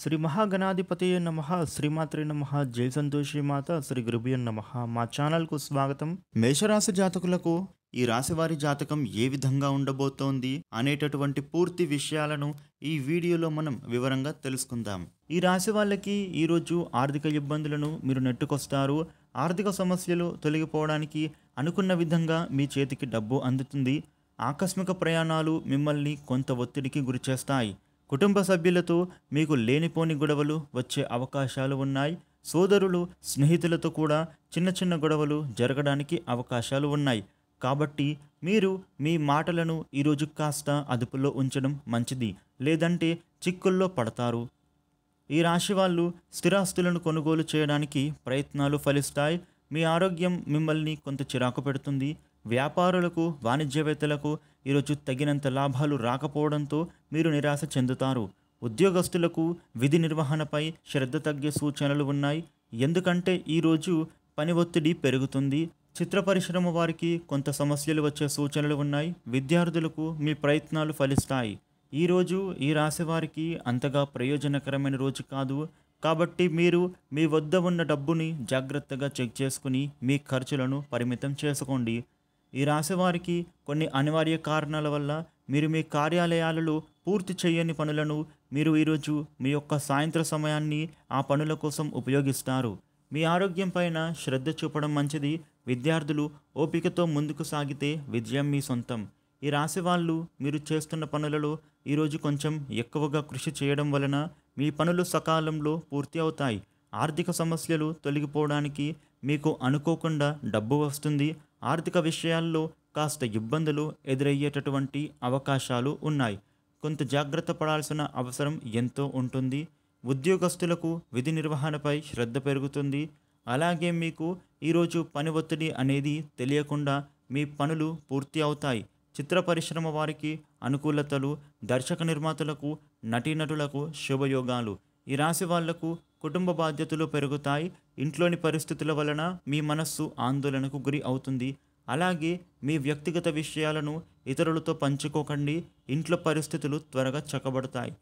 శ్రీ మహాగణాధిపతి నమ శ్రీమాత్రి నమ జై సంతోషి మాత శ్రీ గురుభ్యో నమ మా ఛానల్కు స్వాగతం మేషరాశి జాతకులకు ఈ రాశివారి జాతకం ఏ విధంగా ఉండబోతోంది అనేటటువంటి పూర్తి విషయాలను ఈ వీడియోలో మనం వివరంగా తెలుసుకుందాం ఈ రాశి వాళ్ళకి ఈరోజు ఆర్థిక ఇబ్బందులను మీరు నెట్టుకొస్తారు ఆర్థిక సమస్యలు తొలగిపోవడానికి అనుకున్న విధంగా మీ చేతికి డబ్బు అందుతుంది ఆకస్మిక ప్రయాణాలు మిమ్మల్ని కొంత ఒత్తిడికి గురిచేస్తాయి కుటుంబ సభ్యులతో మీకు లేనిపోని గొడవలు వచ్చే అవకాశాలు ఉన్నాయి సోదరులు స్నేహితులతో కూడా చిన్న చిన్న గొడవలు జరగడానికి అవకాశాలు ఉన్నాయి కాబట్టి మీరు మీ మాటలను ఈరోజు కాస్త అదుపులో ఉంచడం మంచిది లేదంటే చిక్కుల్లో పడతారు ఈ రాశి వాళ్ళు స్థిరాస్తులను కొనుగోలు చేయడానికి ప్రయత్నాలు ఫలిస్తాయి మీ ఆరోగ్యం మిమ్మల్ని కొంత చిరాకు పెడుతుంది వ్యాపారులకు వాణిజ్యవేత్తలకు ఈరోజు తగినంత లాభాలు రాకపోవడంతో మీరు నిరాశ చెందుతారు ఉద్యోగస్తులకు విధి నిర్వహణపై శ్రద్ధ తగ్గే సూచనలు ఉన్నాయి ఎందుకంటే ఈరోజు పని ఒత్తిడి పెరుగుతుంది చిత్ర పరిశ్రమ వారికి కొంత సమస్యలు వచ్చే సూచనలు ఉన్నాయి విద్యార్థులకు మీ ప్రయత్నాలు ఫలిస్తాయి ఈరోజు ఈ రాశి వారికి అంతగా ప్రయోజనకరమైన రోజు కాదు కాబట్టి మీరు మీ వద్ద ఉన్న డబ్బుని జాగ్రత్తగా చెక్ చేసుకుని మీ ఖర్చులను పరిమితం చేసుకోండి ఈ రాసేవారికి కొన్ని అనివార్య కారణాల వల్ల మీరు మీ కార్యాలయాలలో పూర్తి చేయని పనులను మీరు ఈరోజు మీ యొక్క సాయంత్ర సమయాన్ని ఆ పనుల కోసం ఉపయోగిస్తారు మీ ఆరోగ్యం పైన శ్రద్ధ చూపడం మంచిది విద్యార్థులు ఓపికతో ముందుకు సాగితే విజయం మీ సొంతం ఈ రాశి వాళ్ళు మీరు చేస్తున్న పనులలో ఈరోజు కొంచెం ఎక్కువగా కృషి చేయడం వలన మీ పనులు సకాలంలో పూర్తి అవుతాయి ఆర్థిక సమస్యలు తొలగిపోవడానికి మీకు అనుకోకుండా డబ్బు వస్తుంది ఆర్థిక విషయాల్లో కాస్త ఇబ్బందులు ఎదురయ్యేటటువంటి అవకాశాలు ఉన్నాయి కొంత జాగ్రత్త పడాల్సిన అవసరం ఎంతో ఉంటుంది ఉద్యోగస్తులకు విధి నిర్వహణపై శ్రద్ధ పెరుగుతుంది అలాగే మీకు ఈరోజు పని ఒత్తిడి అనేది తెలియకుండా మీ పనులు పూర్తి అవుతాయి చిత్ర పరిశ్రమ వారికి అనుకూలతలు దర్శక నిర్మాతలకు నటీనటులకు శుభయోగాలు ఈ రాశి వాళ్లకు కుటుంబ బాధ్యతలు పెరుగుతాయి ఇంట్లోని పరిస్థితుల వలన మీ మనస్సు ఆందోళనకు గురి అవుతుంది అలాగే మీ వ్యక్తిగత విషయాలను ఇతరులతో పంచుకోకండి ఇంట్లో పరిస్థితులు త్వరగా చక్కబడతాయి